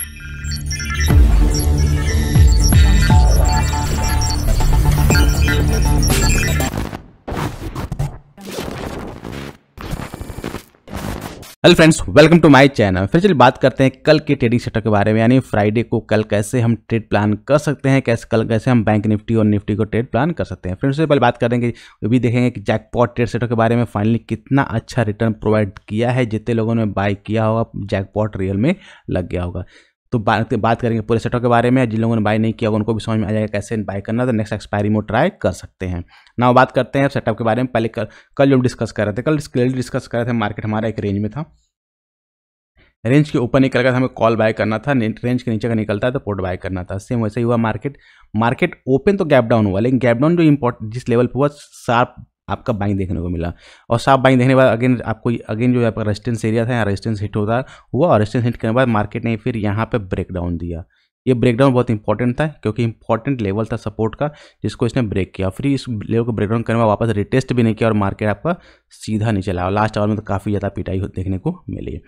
Thank you. Hello friends welcome to my channel फिर चलिए बात करते हैं कल के ट्रेडिंग सेटअप के बारे में यानी फ्राइडे को कल कैसे हम ट्रेड प्लान कर सकते हैं कैसे कल कैसे हम बैंक निफ्टी और निफ्टी को ट्रेड प्लान कर सकते हैं फ्रेंड्स से पहले बात करेंगे भी देखेंगे कि जैकपॉट ट्रेड सेटअप के बारे में फाइनली कितना अच्छा रिटर्न प्रोवाइड किया है जितने लोगों ने बाय किया होगा जैकपॉट रियल में लग गया होगा तो बात बात करेंगे पूरे सेटअप के बारे में जिन लोगों ने बाय नहीं किया उनको भी समझ में आ जाएगा कैसे बाय करना तो नेक्स्ट एक्सपायरी मोड ट्राई कर सकते हैं ना बात करते हैं सेटअप के बारे में पहले कल कल जो डिस्कस कर रहे थे कल डिस्कस कर रहे थे मार्केट हमारा एक रेंज में था रेंज के ऊपर निकल गया था हमें कॉल बाय करना था रेंज के नीचे का निकलता है तो पोर्ट बाय करना था सेम वैसे ही हुआ मार्केट मार्केट ओपन तो गैप डाउन हुआ लेकिन गैप डाउन जो इम्पोर्ट जिस लेवल पर हुआ शार्प आपका बाइंग देखने को मिला और साफ बाइंग देखने के बाद अगेन आपको अगेन जो आपका रेजिस्टेंस एरिया था यहाँ रेजिस्टेंस हिट होता हुआ और रेजिस्टेंस हिट करने के बाद मार्केट ने फिर यहाँ पर ब्रेकडाउन दिया ये ब्रेकडाउन बहुत इंपॉर्टेंट था क्योंकि इंपॉर्टेंट लेवल था सपोर्ट का जिसको इसने ब्रेक किया फिर इस लेवल को ब्रेकडाउन करने में वापस रिटेस्ट भी नहीं किया और मार्केट आपका सीधा नीचे लाया लास्ट आवर में तो काफ़ी ज़्यादा पिटाई देखने को मिली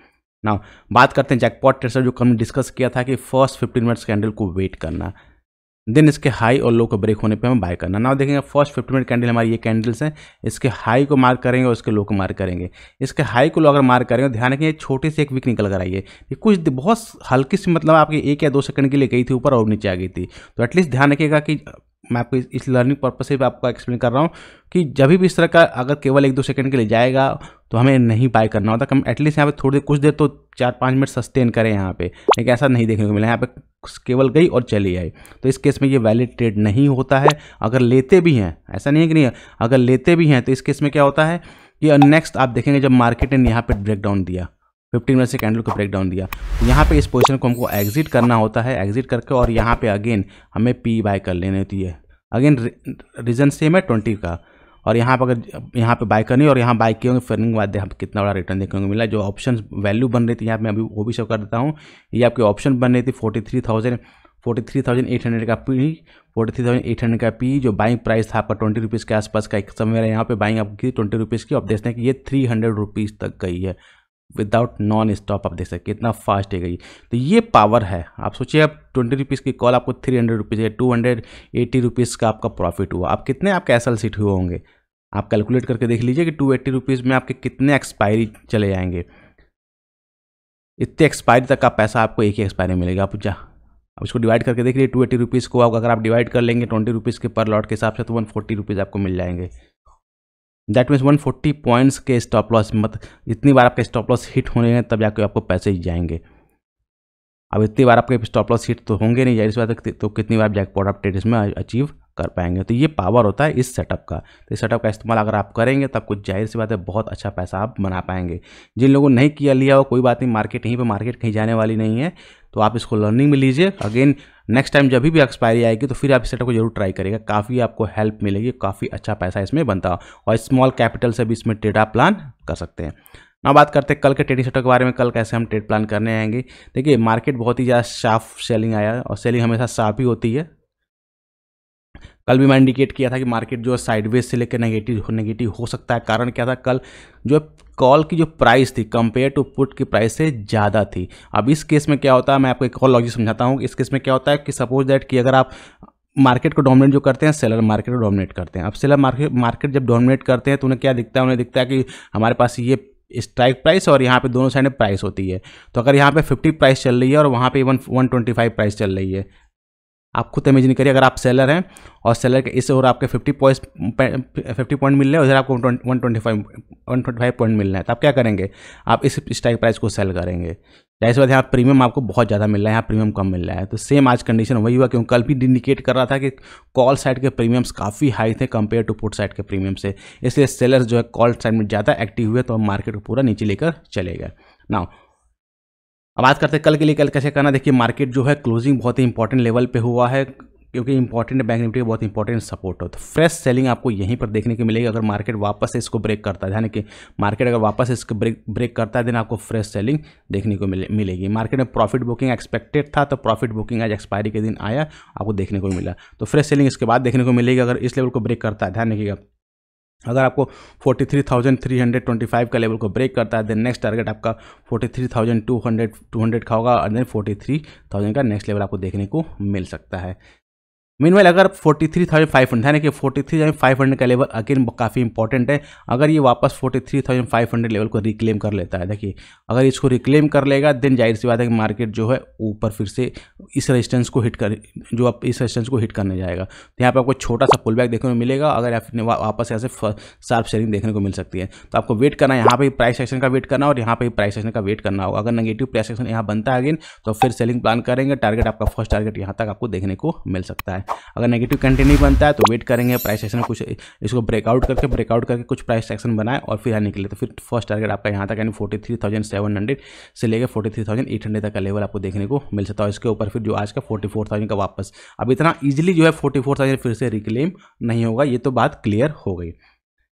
ना बात करते हैं जैकपॉट ट्रेसर जो कल डिस्कस किया था कि फर्स्ट फिफ्टीन मिनट्स कैंडल को वेट करना देन इसके हाई और लो को ब्रेक होने पे हम बाय करना ना देखेंगे फर्स्ट फिफ्टी मिनट कैंडल हमारी ये कैंडल्स हैं इसके हाई को मार्क करेंगे और इसके लो को मार्क करेंगे इसके हाई को लो अगर मार्क करेंगे तो ध्यान रखें छोटी सी एक वीक निकल कर आई है ये कुछ बहुत हल्की सी मतलब आपके एक या दो सेकंड के लिए गई थी ऊपर और नीचे आ गई थी तो एटलीस्ट ध्यान रखिएगा कि मैं आपको इस लर्निंग पर्पज से भी आपको एक्सप्लेन कर रहा हूँ कि जब भी इस तरह का अगर केवल एक दो सेकंड के लिए जाएगा तो हमें नहीं बाय करना होता कम एटलीस्ट यहाँ पे थोड़ी देर कुछ देर तो चार पाँच मिनट सस्टेन करें यहाँ पे लेकिन ऐसा नहीं देखने को मिला यहाँ पे केवल गई और चली आई तो इस केस में ये वैलिड ट्रेड नहीं होता है अगर लेते भी हैं ऐसा नहीं है कि नहीं अगर लेते भी हैं तो इस केस में क्या होता है कि नेक्स्ट आप देखेंगे जब मार्केट ने यहाँ पर ब्रेकडाउन दिया फिफ्टीन मिनट से कैंडल को ब्रेक डाउन दिया तो यहाँ पे इस पोजीशन को हमको एग्जिट करना होता है एग्जिट करके और यहाँ पे अगेन हमें पी बाय कर लेनी होती तो है अगेन रीजन सेम है ट्वेंटी का और यहाँ पर अगर यहाँ पे बाय करनी और यहाँ बाय किए होंगे फिरने बाद हम कितना बड़ा रिटर्न देखने को मिला जो ऑप्शन वैल्यू बन रही थी यहाँ मैं अभी वो भी शो कर देता हूँ ये आपकी ऑप्शन बन रही थी forty three thousand forty three thousand eight hundred का P forty three thousand eight hundred का पी जो बाइंग प्राइस था आपका ट्वेंटी रुपीज़ के आसपास का एक समय यहाँ पे बाइंग आपकी ट्वेंटी रुपीज़ की आप देखते हैं कि ये थ्री हंड्रेड रुपीज़ तक गई है विदाउट नॉन स्टॉप आप देख सकते कितना फास्ट है गई तो ये पावर है आप सोचिए आप ट्वेंटी रुपीज़ की कॉल आपको थ्री हंड्रेड रुपीज़ या टू हंड्रेड एट्टी रुपीज़ का आपका प्रॉफिट हुआ आप कितने आपके एस एल सीट हुए होंगे आप कैलकुलेट करके देख लीजिए कि टू एट्टी रुपीज़ में आपके कितने एक्सपायरी चले जाएंगे इतने एक्सपायरी तक का पैसा आपको एक ही एक्सपायरी मिलेगा आप जा अब इसको डिवाइड करके देख लीजिए टू एट्टी रुपीज़ को आप अगर आप डिवाइड कर लेंगे ट्वेंटी रुपीज़ के पर लॉट के हिसाब से तो वन फोर्टी रुपीज़ आपको मिल जाएंगे दैट मीन्स 140 पॉइंट्स के स्टॉप लॉस मत इतनी बार आपके स्टॉप लॉस हिट होने हैं तब जाके आपको पैसे जाएंगे अब इतनी बार आपके स्टॉप लॉस हिट तो होंगे नहीं जाहिर सी बात तो कितनी बार जैकपॉट आप ट्रेड इसमें अचीव कर पाएंगे तो ये पावर होता है इस सेटअप का तो इस सेटअप का इस्तेमाल अगर आप करेंगे तो आपको जाहिर सी बात है बहुत अच्छा पैसा आप बना पाएंगे जिन लोगों ने नहीं किया लिया हो कोई बात नहीं मार्केट यहीं पर मार्केट कहीं जाने वाली नहीं है तो आप इसको लर्निंग में लीजिए अगेन नेक्स्ट टाइम जब भी एक्सपायरी आएगी तो फिर आप इस सेटअप को जरूर ट्राई करेगा काफ़ी आपको हेल्प मिलेगी काफ़ी अच्छा पैसा इसमें बनता और स्मॉल कैपिटल से भी इसमें ट्रेडा प्लान कर सकते हैं ना बात करते हैं कल के ट्रेडिंग सेटअप के बारे में कल कैसे हम ट्रेड प्लान करने आएंगे देखिए मार्केट बहुत ही ज़्यादा शार्प सेलिंग आया और सेलिंग हमेशा शार्प ही होती है कल भी मैं इंडिकेट किया था कि मार्केट जो है साइडवेज से लेकर नेगेटिव हो नेगेटिव हो सकता है कारण क्या था कल जो है कॉल की जो प्राइस थी कंपेयर टू पुट की प्राइस से ज़्यादा थी अब इस केस में क्या होता है मैं आपको एक और लॉजिक समझाता हूँ इस केस में क्या होता है कि सपोज दैट कि अगर आप मार्केट को डोमिनेट जो करते हैं सेलर मार्केट को डोमिनेट करते हैं अब सेलर मार्केट मार्केट जब डोमिनेट करते हैं तो उन्हें क्या दिखता है उन्हें दिखता है कि हमारे पास ये स्ट्राइक प्राइस और यहाँ पे दोनों साइड में प्राइस होती है तो अगर यहाँ पे 50 प्राइस चल रही है और वहाँ पे इवन 125 प्राइस चल रही है आप खुद इमेजिन करिए अगर आप सेलर हैं और सेलर के इस और आपके फिफ्टी पॉइंट फिफ्टी पॉइंट मिल रहे हैं उधर आपको one twenty five one twenty five point मिल रहे है तो आप क्या करेंगे आप इस स्टाइक प्राइस को सेल करेंगे तो जाहिर बात यहाँ प्रीमियम आपको बहुत ज़्यादा मिल रहा है यहाँ प्रीमियम कम मिल रहा है तो सेम आज कंडीशन वही हुआ क्योंकि कल भी इंडिकेट कर रहा था कि कॉल साइड के प्रीमियम्स काफ़ी हाई थे कंपेयर टू पुट साइड के प्रीमियम से इसलिए सेलर जो है कॉल साइड में ज़्यादा एक्टिव हुए तो मार्केट को पूरा नीचे लेकर चले गए ना अब बात करते हैं कल के लिए कल कैसे करना देखिए मार्केट जो है क्लोजिंग बहुत ही इंपॉर्टेंट लेवल पे हुआ है क्योंकि इंपॉर्टेंट बैंक निफ्टी बहुत इंपॉर्टेंट सपोर्ट हो तो फ्रेश सेलिंग आपको यहीं पर देखने को मिलेगी अगर मार्केट वापस से इसको ब्रेक करता है यानी कि मार्केट अगर वापस इसको ब्रेक ब्रेक करता है देन आपको फ्रेश सेलिंग देखने को मिले मिलेगी मार्केट में प्रॉफिट बुकिंग एक्सपेक्टेड था तो प्रॉफिट बुकिंग आज एक्सपायरी के दिन आया आपको देखने को मिला तो फ्रेश सेलिंग इसके बाद देखने को मिलेगी अगर इस लेवल को ब्रेक करता है ध्यान रखिएगा अगर आपको 43,325 का लेवल को ब्रेक करता है देन नेक्स्ट टारगेट आपका 43,200 200 का होगा और देन 43,000 का नेक्स्ट लेवल आपको देखने को मिल सकता है मीन अगर forty three thousand five hundred यानी कि forty three thousand five hundred का लेवल अगेन काफ़ी इंपॉर्टेंट है अगर ये वापस forty three thousand five hundred level को रिक्लेम कर लेता है देखिए अगर इसको रिक्लेम कर लेगा देन जाहिर सी बात है कि मार्केट जो है ऊपर फिर से इस रजिस्टेंस को हिट कर जो आप इस रजिस्टेंस को हिट करने जाएगा तो यहाँ पर आपको छोटा सा पुल बैक देखने को मिलेगा अगर आपने वापस यहाँ से शार्प शेयरिंग देखने को मिल सकती है तो आपको वेट करना है यहाँ पर प्राइस सेक्शन का वेट करना और यहाँ पर प्राइस सेक्शन का वेट करना होगा अगर नेगेटिव प्राइस सेक्शन यहाँ बनता है अगेन तो फिर सेलिंग प्लान करेंगे टारगेट आपका फर्स्ट टारगेट यहाँ तक आपको देखने को मिल सकता है अगर नेगेटिव कैंडल नहीं बनता है तो वेट करेंगे प्राइस सेक्शन कुछ इसको ब्रेकआउट करके ब्रेकआउट करके कुछ प्राइस सेक्शन बनाए और फिर यहाँ निकले तो फिर फर्स्ट टारगेट आपका यहाँ तक यानी forty three thousand seven hundred से लेकर forty three thousand eight hundred तक का लेवल आपको देखने को मिल सकता है इसके ऊपर फिर जो आज का फोर्टी फोर थाउजेंड का वापस अब इतना ईजिली जो है फोर्टी फोर थाउजेंड फिर से रिक्लेम नहीं होगा ये तो बात क्लियर हो गई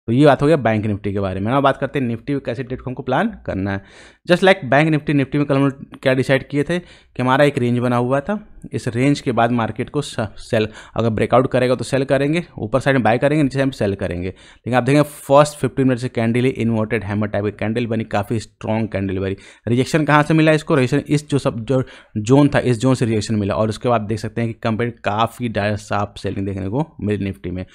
तो ये बात हो गया बैंक निफ्टी के बारे में ना बात करते हैं निफ्टी में कैसे डेट को हमको प्लान करना है just like bank Nifty Nifty में कल हम क्या डिसाइड किए थे कि हमारा एक रेंज बना हुआ था इस रेंज के बाद मार्केट को सेल अगर ब्रेकआउट करेगा तो सेल करेंगे ऊपर साइड में बाय करेंगे नीचे हम सेल करेंगे लेकिन आप देखेंगे फर्स्ट फिफ्टीन मिनट से कैंडल ही इन्वर्टेड हैमर टाइप की कैंडल बनी काफ़ी स्ट्रॉन्ग कैंडल बनी रिजेक्शन कहाँ से मिला इसको रिजेक्शन इस जो सब जो जोन था इस जोन से रिजेक्शन मिला और उसके बाद देख सकते हैं कि कंपनी काफ़ी डायर साफ सेलिंग देखने को मिली निफ्टी में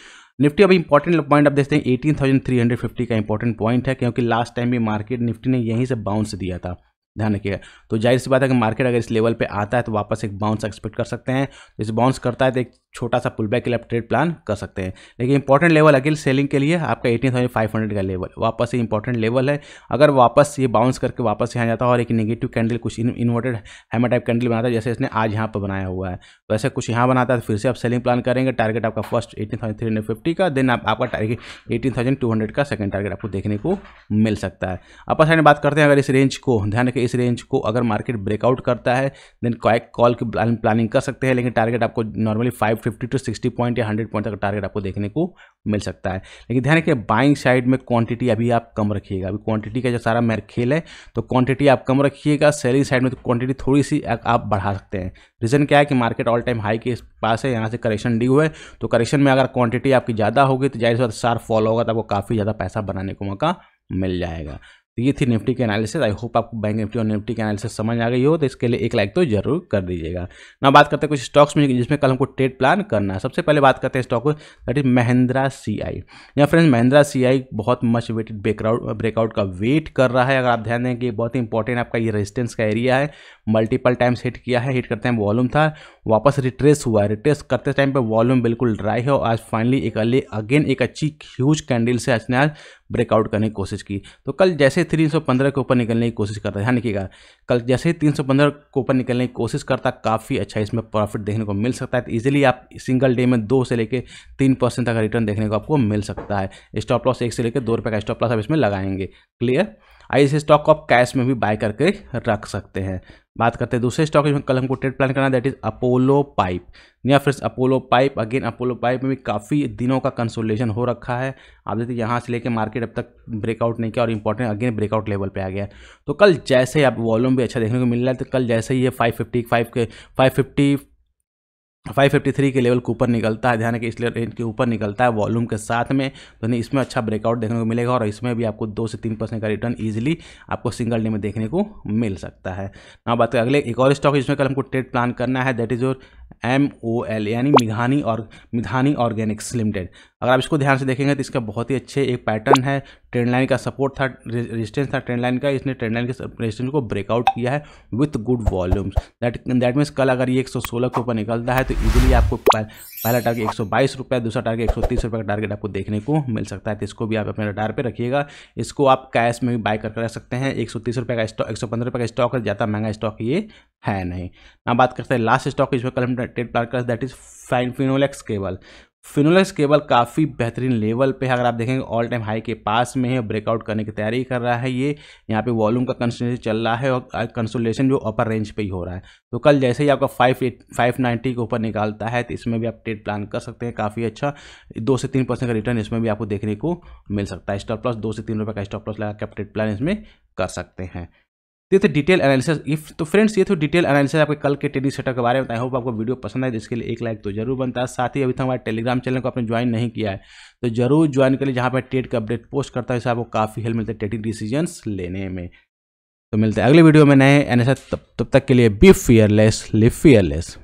निफ्टी अब इंपॉर्टेंट पॉइंट आप देखते हैं eighteen thousand three hundred fifty का इंपॉर्टेंट पॉइंट है क्योंकि लास्ट टाइम भी मार्केट निफ्टी ने यहीं से बाउंस दिया था ध्यान रखिएगा तो जाहिर सी बात है कि मार्केट अगर इस लेवल पे आता है तो वापस एक बाउंस एक्सपेक्ट कर सकते हैं तो इस बाउंस करता है तो एक छोटा सा पुल बैक के लिए आप ट्रेड प्लान कर सकते हैं लेकिन इंपॉर्टेंट लेवल अगेन सेलिंग के लिए आपका एटीन थाउजेंड फाइव हंड्रेड का लेवल वापस ये इंपॉर्टेंट लेवल है अगर वापस ये बाउंस करके वापस यहाँ जाता है और एक नेगेटिव कैंडल कुछ इन्वर्टेड हैमर टाइप कैंडल बनाता है जैसे इसने आज यहाँ पर बनाया हुआ है वैसे तो कुछ यहाँ बनाता है तो फिर से आप सेलिंग प्लान करेंगे टारगेट आपका first eighteen thousand three hundred fifty का देन आप, आपका target eighteen thousand two hundred का सेकंड टारगेट आपको देखने को मिल सकता है अपर साइड में बात करते हैं अगर इस रेंज को ध्यान रखें इस रेंज को अगर मार्केट ब्रेकआउट करता है देन कॉल की प्लानिंग कर सकते हैं लेकिन टारगेट आपको normally five fifty to sixty point या हंड्रेड पॉइंट तक टारगेट आपको देखने को मिल सकता है लेकिन ध्यान रखिए बाइंग साइड में क्वांटिटी अभी आप कम रखिएगा अभी क्वांटिटी का जो सारा मेरा खेल है तो क्वांटिटी आप कम रखिएगा सेलिंग साइड में तो क्वांटिटी थोड़ी सी आप बढ़ा सकते हैं रीज़न क्या है कि मार्केट ऑल टाइम हाई के पास है यहाँ से करेक्शन डी हुआ है तो करेक्शन में अगर क्वांटिटी आपकी ज़्यादा होगी तो जाहिर सार फॉलो होगा तो आपको काफ़ी ज़्यादा पैसा बनाने को मौका मिल जाएगा तो ये थी निफ्टी के एनालिसिस आई होप आपको बैंक निफ्टी और निफ्टी के एनालिसिस समझ आ गई हो तो इसके लिए एक लाइक तो जरूर कर दीजिएगा ना बात करते हैं कुछ स्टॉक्स में जिसमें कल हमको ट्रेड प्लान करना है सबसे पहले बात करते हैं stock that is Mahindra C I या फ्रेंड्स महिंद्रा सी आई बहुत मच वेटेड ब्रेकआउट ब्रेकआउट का वेट कर रहा है अगर आप ध्यान दें कि बहुत ही इंपॉर्टेंट आपका ये रेजिस्टेंस का एरिया है मल्टीपल टाइम्स हिट किया है हिट करते टाइम वॉल्यूम था वापस रिट्रेस हुआ है रिट्रेस करते टाइम पे वॉल्यूम बिल्कुल ड्राई है और आज फाइनली एक अली अगेन एक अच्छी ह्यूज कैंडल से आज ने आज ब्रेकआउट करने की कोशिश की तो कल जैसे 315 के ऊपर निकलने की कोशिश करता ध्यान रखिएगा कल जैसे ही 315 के ऊपर निकलने की कोशिश करता काफ़ी अच्छा इसमें प्रॉफिट देखने को मिल सकता है तो ईजिली आप सिंगल डे में दो से लेकर तीन परसेंट तक रिटर्न देखने को आपको मिल सकता है स्टॉप लॉस एक से लेकर दो रुपये का स्टॉप लॉस आप इसमें लगाएंगे क्लियर आइए इसे स्टॉक को आप कैश में भी बाय करके रख सकते हैं बात करते हैं दूसरे स्टॉक जिसमें कल हमको ट्रेड प्लान करना दैट इज अपोलो पाइप या फिर Apollo pipe again Apollo pipe में भी काफ़ी दिनों का कंसोलेशन हो रखा है आप देखिए यहाँ से लेके मार्केट अब तक ब्रेकआउट नहीं किया और इंपॉर्टेंट अगेन ब्रेकआउट लेवल पे आ गया तो कल जैसे ही आप वॉल्यूम भी अच्छा देखने को मिल रहा है तो कल जैसे ही ये फाइव 5 के फाइव 553 के लेवल के ऊपर निकलता है ध्यान रखिए इस रेंज के ऊपर निकलता है वॉल्यूम के साथ में तो नहीं इसमें अच्छा ब्रेकआउट देखने को मिलेगा और इसमें भी आपको दो से तीन परसेंट का रिटर्न ईजिली आपको सिंगल डे में देखने को मिल सकता है ना बात करें अगले एक और स्टॉक जिसमें कल हमको ट्रेड प्लान करना है that is your M O L यानी मिघानी और मिधानी ऑर्गेनिक्स लिमिटेड अगर आप इसको ध्यान से देखेंगे तो इसका बहुत ही अच्छे एक पैटर्न है ट्रेंड लाइन का सपोर्ट था रेजिस्टेंस था ट्रेंड लाइन का इसने ट्रेंड लाइन के रेजिस्टेंस को ब्रेकआउट किया है with good volumes that that means कल अगर ये 116 के ऊपर निकलता है तो सकते हो इजीली आपको पहला टारगेट एक सौ बाईस रुपये दूसरा टारगेट एक सौ तीस रुपये का टारगेट आपको देखने को मिल सकता है तो इसको भी आप अपने डार पे रखिएगा इसको आप कैश में भी बाय कर रख सकते हैं एक सौ तीस रुपये का स्टॉक एक सौ पंद्रह रुपये का स्टॉक है ज़्यादा महंगा स्टॉक ये है नहीं ना बात करते हैं लास्ट स्टॉक इसमें कल हम ट्रेड प्लान कर that is fine Finolex cable Finolex cable काफ़ी बेहतरीन लेवल पे है अगर आप देखेंगे ऑल टाइम हाई के पास में है ब्रेकआउट करने की तैयारी कर रहा है ये यहाँ पे वॉल्यूम का कंसोलेशन चल रहा है और कंसोलेशन जो अपर रेंज पे ही हो रहा है तो कल जैसे ही आपका फाइव एट फाइव नाइन्टी के ऊपर निकालता है तो इसमें भी आप ट्रेड प्लान कर सकते हैं काफ़ी अच्छा दो से तीन परसेंट का रिटर्न इसमें भी आपको देखने को मिल सकता है स्टॉप प्लस दो से तीन रुपये का स्टॉप प्लस लगा के आप ट्रेड प्लान इसमें कर सकते हैं तो ये थे डिटेल एनालिसिस इफ तो फ्रेंड्स ये थे डिटेल एनालिसिस आपके कल के टेडी सेटर के बारे में आई होप आपको वीडियो पसंद आए जिसके तो इसके लिए एक लाइक तो जरूर बनता है साथ ही अभी तक हमारे टेलीग्राम चैनल को आपने ज्वाइन नहीं किया है तो जरूर ज्वाइन करिए जहाँ पर टेड का अपडेट पोस्ट करता है जिससे आपको काफ़ी हेल्प मिलता है टेडिंग डिसीजन लेने में तो मिलते हैं अगले वीडियो में नए एन तब तक के लिए बी फियरलेस लिव फियरलेस